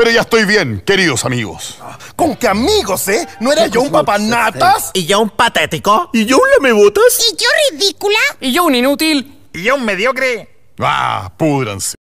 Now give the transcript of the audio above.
Pero ya estoy bien, queridos amigos. ¿Con qué amigos, eh? ¿No era yo un papanatas? ¿Y yo un patético? ¿Y yo un lamebotas? ¿Y yo ridícula? ¿Y yo un inútil? ¿Y yo un mediocre? Ah, pudranse.